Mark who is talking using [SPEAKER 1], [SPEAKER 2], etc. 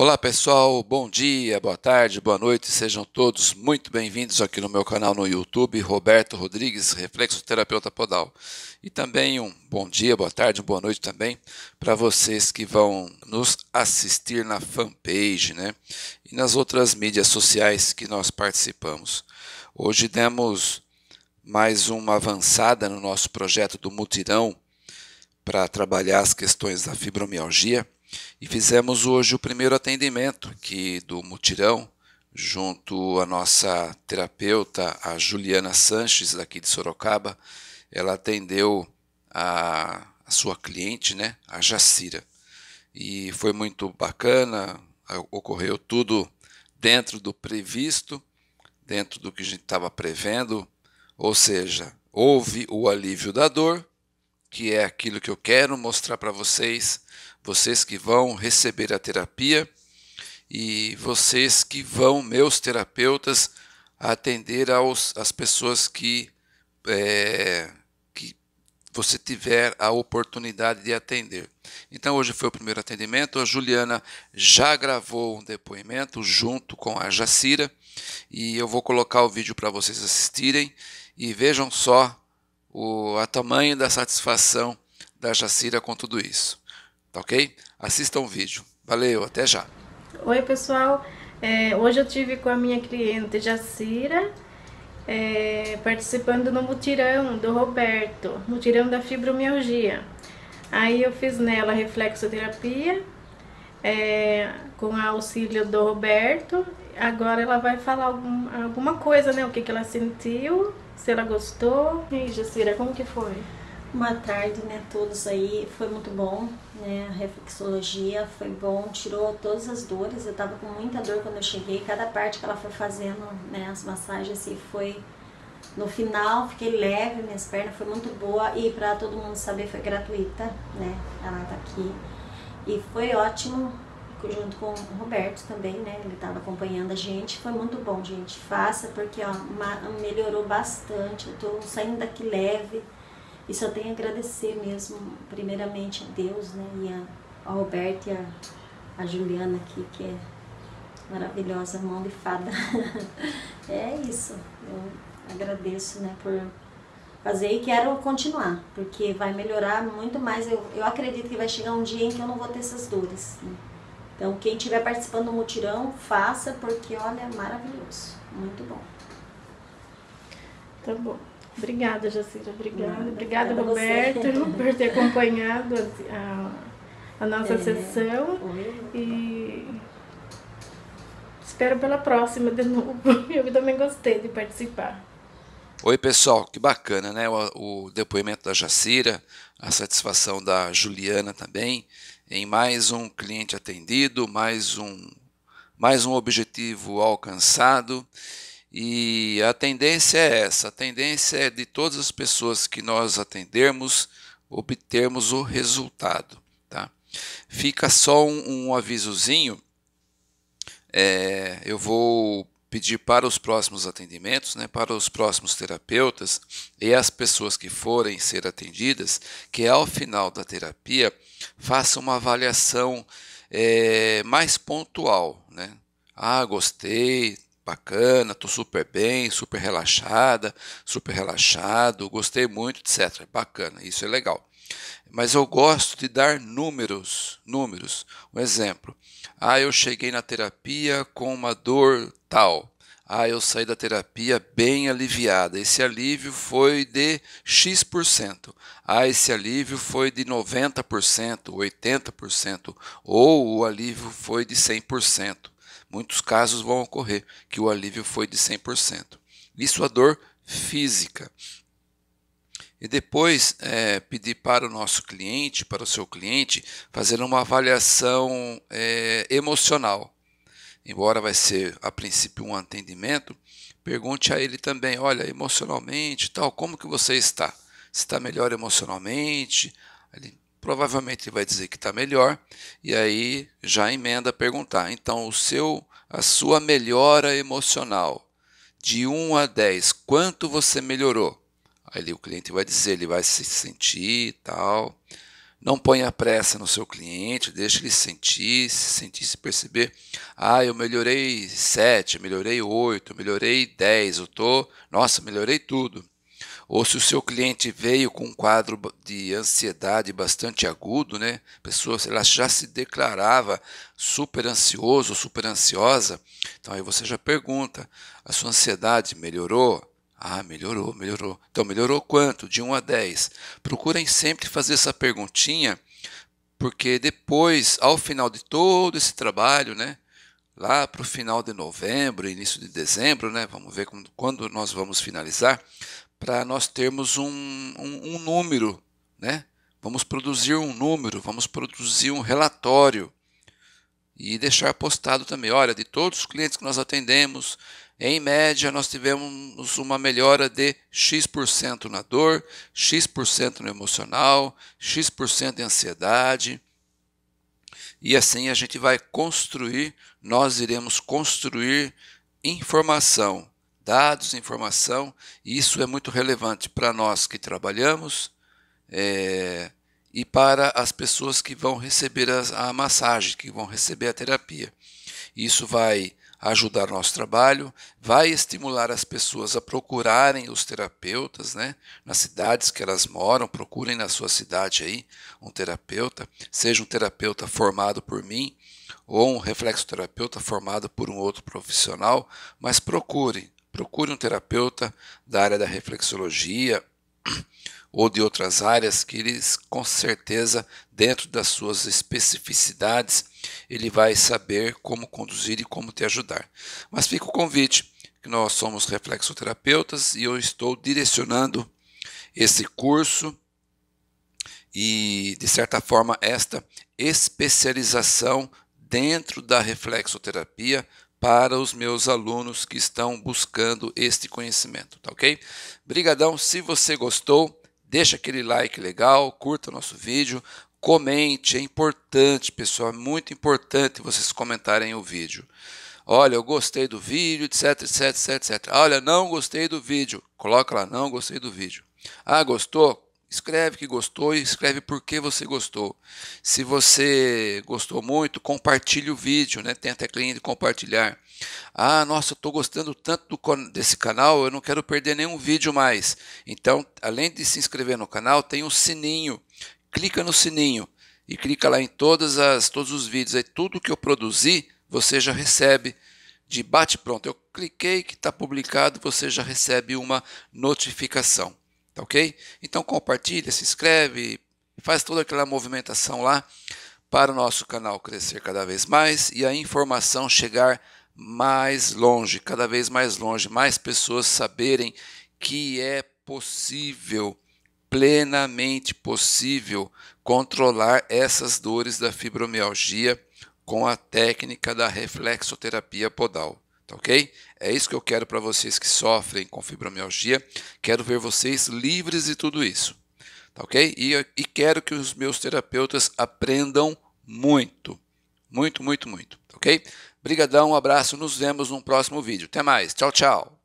[SPEAKER 1] Olá pessoal, bom dia, boa tarde, boa noite, sejam todos muito bem-vindos aqui no meu canal no YouTube, Roberto Rodrigues, reflexoterapeuta podal. E também um bom dia, boa tarde, boa noite também para vocês que vão nos assistir na fanpage, né? E nas outras mídias sociais que nós participamos. Hoje demos mais uma avançada no nosso projeto do mutirão para trabalhar as questões da fibromialgia e fizemos hoje o primeiro atendimento aqui do mutirão, junto à nossa terapeuta, a Juliana Sanches, daqui de Sorocaba. Ela atendeu a, a sua cliente, né, a Jacira. E foi muito bacana, ocorreu tudo dentro do previsto, dentro do que a gente estava prevendo, ou seja, houve o alívio da dor que é aquilo que eu quero mostrar para vocês, vocês que vão receber a terapia e vocês que vão, meus terapeutas, atender aos, as pessoas que, é, que você tiver a oportunidade de atender. Então, hoje foi o primeiro atendimento. A Juliana já gravou um depoimento junto com a Jacira e eu vou colocar o vídeo para vocês assistirem e vejam só o a tamanho da satisfação da Jacira com tudo isso. Tá ok? Assistam o vídeo. Valeu, até já.
[SPEAKER 2] Oi, pessoal. É, hoje eu tive com a minha cliente Jacira é, participando no mutirão do Roberto, mutirão da fibromialgia. Aí eu fiz nela reflexoterapia é, com auxílio do Roberto. Agora ela vai falar algum, alguma coisa, né? O que, que ela sentiu se ela gostou? E aí, Jacira, como que foi? Boa tarde, né, todos aí. Foi muito bom, né, a reflexologia foi bom, tirou todas as dores. Eu tava com muita dor quando eu cheguei. Cada parte que ela foi fazendo, né, as massagens, assim, foi... No final, fiquei leve, minhas pernas foi muito boa. E para todo mundo saber, foi gratuita, né, ela tá aqui. E foi ótimo, junto com o Roberto também, né? Ele estava acompanhando a gente. Foi muito bom, gente. Faça, porque ó, melhorou bastante. Eu tô saindo daqui leve. E só tenho a agradecer mesmo, primeiramente a Deus, né? E a, a Roberto e a, a Juliana aqui, que é maravilhosa, mão de fada. é isso. Eu agradeço, né, por fazer e quero continuar, porque vai melhorar muito mais. Eu, eu acredito que vai chegar um dia em que eu não vou ter essas dores. Né? Então, quem estiver participando do mutirão, faça, porque olha, maravilhoso. Muito bom. Tá bom. Obrigada, Jacira. Obrigada. obrigada, Roberto, você. por ter acompanhado a, a, a nossa é. sessão. E espero pela próxima de novo. Eu também gostei de participar.
[SPEAKER 1] Oi, pessoal, que bacana, né? O, o depoimento da Jacira, a satisfação da Juliana também em mais um cliente atendido, mais um, mais um objetivo alcançado. E a tendência é essa: a tendência é de todas as pessoas que nós atendermos obtermos o resultado. Tá? Fica só um, um avisozinho. É, eu vou pedir para os próximos atendimentos, né, para os próximos terapeutas e as pessoas que forem ser atendidas, que ao final da terapia faça uma avaliação é, mais pontual. Né? Ah, gostei, bacana, estou super bem, super relaxada, super relaxado, gostei muito, etc. Bacana, isso é legal. Mas eu gosto de dar números, números. Um exemplo. Ah, eu cheguei na terapia com uma dor tal. Ah, eu saí da terapia bem aliviada. Esse alívio foi de X%. Ah, esse alívio foi de 90%, 80%, ou o alívio foi de 100%. Muitos casos vão ocorrer que o alívio foi de 100%. Isso a é dor física e depois é, pedir para o nosso cliente, para o seu cliente, fazer uma avaliação é, emocional. Embora vai ser a princípio um atendimento, pergunte a ele também, olha, emocionalmente, tal, como que você está? Está melhor emocionalmente? Ele provavelmente vai dizer que está melhor e aí já emenda a perguntar. Então, o seu, a sua melhora emocional de 1 a 10, quanto você melhorou? Aí o cliente vai dizer, ele vai se sentir e tal. Não ponha pressa no seu cliente, deixe ele sentir, se sentir, se perceber. Ah, eu melhorei 7, eu melhorei 8, eu melhorei 10, eu tô, nossa, melhorei tudo. Ou se o seu cliente veio com um quadro de ansiedade bastante agudo, né? A pessoa ela já se declarava super ansioso, super ansiosa. Então aí você já pergunta: a sua ansiedade melhorou? Ah, melhorou, melhorou. Então, melhorou quanto? De 1 a 10. Procurem sempre fazer essa perguntinha, porque depois, ao final de todo esse trabalho, né? Lá para o final de novembro, início de dezembro, né? Vamos ver quando, quando nós vamos finalizar, para nós termos um, um, um número, né? Vamos produzir um número, vamos produzir um relatório e deixar postado também. Olha, de todos os clientes que nós atendemos, em média, nós tivemos uma melhora de X% na dor, X% no emocional, X% em ansiedade. E assim a gente vai construir, nós iremos construir informação, dados, informação, e isso é muito relevante para nós que trabalhamos é, e para as pessoas que vão receber a, a massagem, que vão receber a terapia. Isso vai ajudar nosso trabalho, vai estimular as pessoas a procurarem os terapeutas, né? Nas cidades que elas moram, procurem na sua cidade aí um terapeuta, seja um terapeuta formado por mim ou um reflexoterapeuta formado por um outro profissional, mas procure, procure um terapeuta da área da reflexologia, ou de outras áreas que eles com certeza dentro das suas especificidades ele vai saber como conduzir e como te ajudar. Mas fica o convite que nós somos reflexoterapeutas e eu estou direcionando esse curso e de certa forma esta especialização dentro da reflexoterapia para os meus alunos que estão buscando este conhecimento, tá OK? Brigadão, se você gostou, Deixa aquele like legal, curta o nosso vídeo, comente, é importante, pessoal, é muito importante vocês comentarem o vídeo. Olha, eu gostei do vídeo, etc, etc, etc, etc. Olha, não gostei do vídeo. Coloca lá, não gostei do vídeo. Ah, gostou? Escreve que gostou e escreve por que você gostou. Se você gostou muito, compartilhe o vídeo, né? Tem a teclinha de compartilhar. Ah, nossa, eu estou gostando tanto do, desse canal, eu não quero perder nenhum vídeo mais. Então, além de se inscrever no canal, tem um sininho. Clica no sininho e clica lá em todas as, todos os vídeos. Aí tudo que eu produzi, você já recebe de bate pronto. Eu cliquei que está publicado, você já recebe uma notificação. Tá ok? Então compartilha, se inscreve, faz toda aquela movimentação lá para o nosso canal crescer cada vez mais e a informação chegar mais longe, cada vez mais longe, mais pessoas saberem que é possível, plenamente possível, controlar essas dores da fibromialgia com a técnica da reflexoterapia podal, tá ok? É isso que eu quero para vocês que sofrem com fibromialgia. Quero ver vocês livres de tudo isso. Tá ok? E, e quero que os meus terapeutas aprendam muito. Muito, muito, muito. Tá ok? Brigadão, um abraço, nos vemos no próximo vídeo. Até mais. Tchau, tchau.